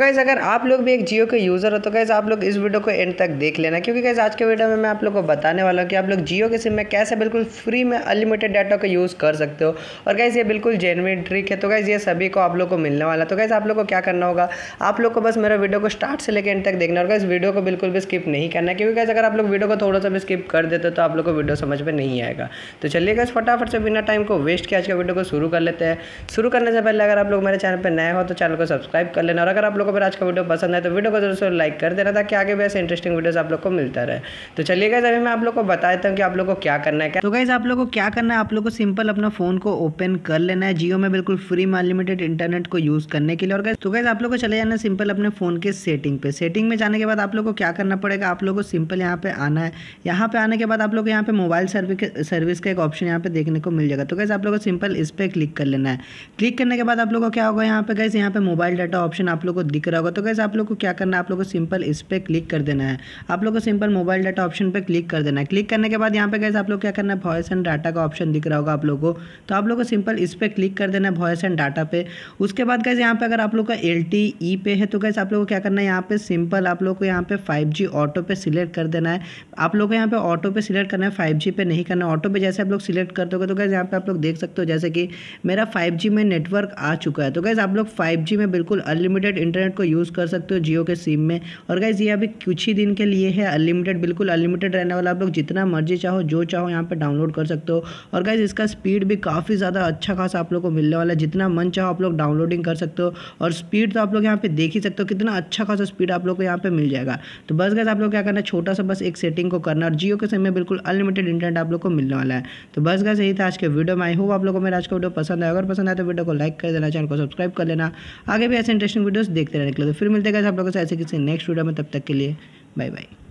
तो गैज़ अगर आप लोग भी एक जियो के यूज़र हो तो गैज़ आप लोग इस वीडियो को एंड तक देख लेना क्योंकि गैज़ आज के वीडियो में मैं आप लोग को बताने वाला हूँ कि आप लोग जियो के सिम में कैसे बिल्कुल फ्री में अनलिमिटेड डाटा का यूज़ कर सकते हो और गैज़ ये बिल्कुल जेनविन ट्रिक है तो गैज़ ये सभी को आप लोग को मिलने वाला तो गैज़ आप लोग को क्या करना होगा आप लोग को बस मेरा वीडियो को स्टार्ट से लेकर एंड तक देखना होगा इस वीडियो को बिल्कुल भी स्किप नहीं करना क्योंकि गैज़ अगर आप लोग वीडियो को थोड़ा सा भी स्किप कर देते हो तो आप लोग को वीडियो समझ में नहीं आएगा तो चलिए गैस फटाफट से बिना टाइम को वेस्ट किया आज का वीडियो को शुरू कर लेते हैं शुरू करने से पहले अगर आप लोग मेरे चैनल पर नए हो तो चैनल को सब्सक्राइब कर लेना और अगर आप लोग को अगर आज का वीडियो पसंद है तो वीडियो को जरूर लाइक कर देना ताकि आगे भी ऐसे इंटरेस्टिंग वीडियोस आप लोग को मिलता रहे तो चलिए गाइज अभी मैं आप लोग को बता देता हूँ कि आप लोग को क्या करना है क्या तो गाइज आप लोग को क्या करना है आप लोग को सिंपल अपना फोन को ओपन कर लेना है जियो में बिल्कुल फ्री में अनलिमिटेड इंटरनेट को यूज करने के लिए और तो गाइज आप लोग को चले जाना है सिंपल अपने फोन के सेटिंग पे सेटिंग में जाने के बाद आप लोग को क्या करना पड़ेगा आप लोग को सिंपल यहाँ पे आना है यहाँ पे आने के बाद आप लोग यहाँ पे मोबाइल सर्विस का एक ऑप्शन यहाँ पे देखने को मिल जाएगा तो गाइज आप लोग को सिंपल इस पर क्लिक कर लेना है क्लिक करने के बाद आप लोग को क्या होगा यहाँ पे गाइज यहाँ पे मोबाइल डाटा ऑप्शन आप लोग को दिख रहा होगा तो कैसे आप लोग को क्या करना है आप लोग को सिंपल इस पर क्लिक कर देना है आप लोग को सिंपल मोबाइल डाटा ऑप्शन पर क्लिक कर देना है क्लिक करने के बाद यहाँ पे कैसे आप लोग क्या करना है वॉइस एंड डाटा का ऑप्शन दिख रहा होगा आप लोग को तो आप लोग को सिंपल इस पर क्लिक कर देना है वॉइस एंड डाटा पे उसके बाद कैसे यहाँ पे अगर आप लोग का एल e पे है तो कैसे आप लोग को क्या करना है यहाँ पे सिंपल आप लोग को यहाँ पे फाइव ऑटो पे सिलेक्ट कर देना है आप लोग को यहाँ पे ऑटो पे सिलेक्ट करना है फाइव पे नहीं करना है ऑटो पे जैसे आप लोग सिलेक्ट कर दोगे तो कैसे यहाँ पे आप लोग देख सकते हो जैसे कि मेरा फाइव में नेटवर्क आ चुका है तो कैसे आप लोग फाइव में बिल्कुल अनलिमिटेड इंटरनेट इंटरनेट को यूज़ कर सकते हो जियो के सिम में और गाइज़ ये अभी कुछ ही दिन के लिए है अनलिमिटेड बिल्कुल अनलिमिटेड रहने वाला आप लोग जितना मर्जी चाहो जो चाहो यहाँ पर डाउनलोड कर सकते हो और गाइज़ इसका स्पीड भी काफ़ी ज़्यादा अच्छा खासा आप लोग को मिलने वाला है जितना मन चाहो आप लोग डाउनलोडिंग कर सकते हो और स्पीड तो आप लोग यहाँ पे देख ही सकते हो कितना अच्छा खासा स्पीड आप लोग को यहाँ पे मिल जाएगा तो बस गैस आप लोग क्या करना छोटा सा बस एक सेटिंग को करना और जियो के सिम में बिल्कुल अनलिमिटेड इंटरनेट आप लोग को मिलने वाला है तो बस गैस यही था आज के वीडियो में आई होप आप लोग को मेरा आज का वीडियो पसंद है अगर पसंद आए तो वीडियो को लाइक कर देना चैनल को सब्सक्राइब कर लेना आगे भी ऐसे इंटरेस्टिंग वीडियोस देख देखते रहने के लिए तो फिर मिलते हैं आप लोगों से ऐसे किसी नेक्स्ट वीडियो में तब तक के लिए बाय बाय